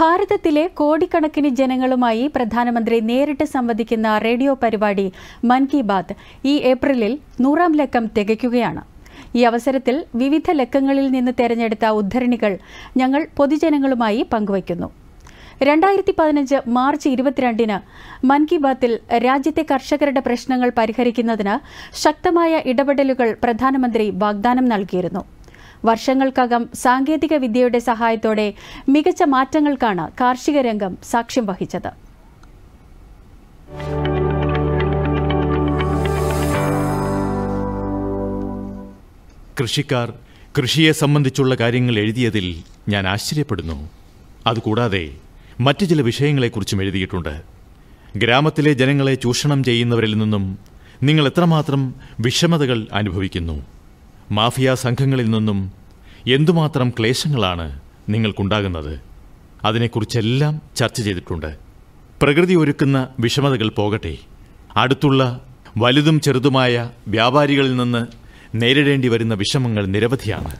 ഭാരതത്തിലെ കോടിക്കണക്കിന് ജനങ്ങളുമായി പ്രധാനമന്ത്രി നേരിട്ട് സംവദിക്കുന്ന റേഡിയോ പരിപാടി മൻ കി ബാത് ഈ ഏപ്രിലിൽ നൂറാം ലക്കം തികയ്ക്കുകയാണ് ഈ അവസരത്തിൽ വിവിധ ലക്കങ്ങളിൽ നിന്ന് തെരഞ്ഞെടുത്ത ഉദ്ധരണികൾ ഞങ്ങൾ പൊതുജനങ്ങളുമായി പങ്കുവയ്ക്കുന്നു രണ്ടായിരത്തി പതിനഞ്ച് മാർച്ച് ഇരുപത്തിരണ്ടിന് മൻ കി ബാത്തിൽ രാജ്യത്തെ കർഷകരുടെ പ്രശ്നങ്ങൾ പരിഹരിക്കുന്നതിന് ശക്തമായ ഇടപെടലുകൾ പ്രധാനമന്ത്രി വാഗ്ദാനം നൽകിയിരുന്നു വർഷങ്ങൾക്കകം സാങ്കേതിക വിദ്യയുടെ സഹായത്തോടെ മികച്ച മാറ്റങ്ങൾക്കാണ് കാർഷിക രംഗം സാക്ഷ്യം വഹിച്ചത് കൃഷിക്കാർ കൃഷിയെ സംബന്ധിച്ചുള്ള കാര്യങ്ങൾ എഴുതിയതിൽ ഞാൻ ആശ്ചര്യപ്പെടുന്നു അതുകൂടാതെ മറ്റു ചില വിഷയങ്ങളെക്കുറിച്ചും എഴുതിയിട്ടുണ്ട് ഗ്രാമത്തിലെ ജനങ്ങളെ ചൂഷണം ചെയ്യുന്നവരിൽ നിന്നും നിങ്ങൾ എത്രമാത്രം വിഷമതകൾ അനുഭവിക്കുന്നു മാഫിയ സംഘങ്ങളിൽ നിന്നും എന്തുമാത്രം ക്ലേശങ്ങളാണ് നിങ്ങൾക്കുണ്ടാകുന്നത് അതിനെക്കുറിച്ചെല്ലാം ചർച്ച ചെയ്തിട്ടുണ്ട് പ്രകൃതി ഒരുക്കുന്ന വിഷമതകൾ പോകട്ടെ അടുത്തുള്ള വലുതും ചെറുതുമായ വ്യാപാരികളിൽ നിന്ന് നേരിടേണ്ടി വരുന്ന വിഷമങ്ങൾ നിരവധിയാണ്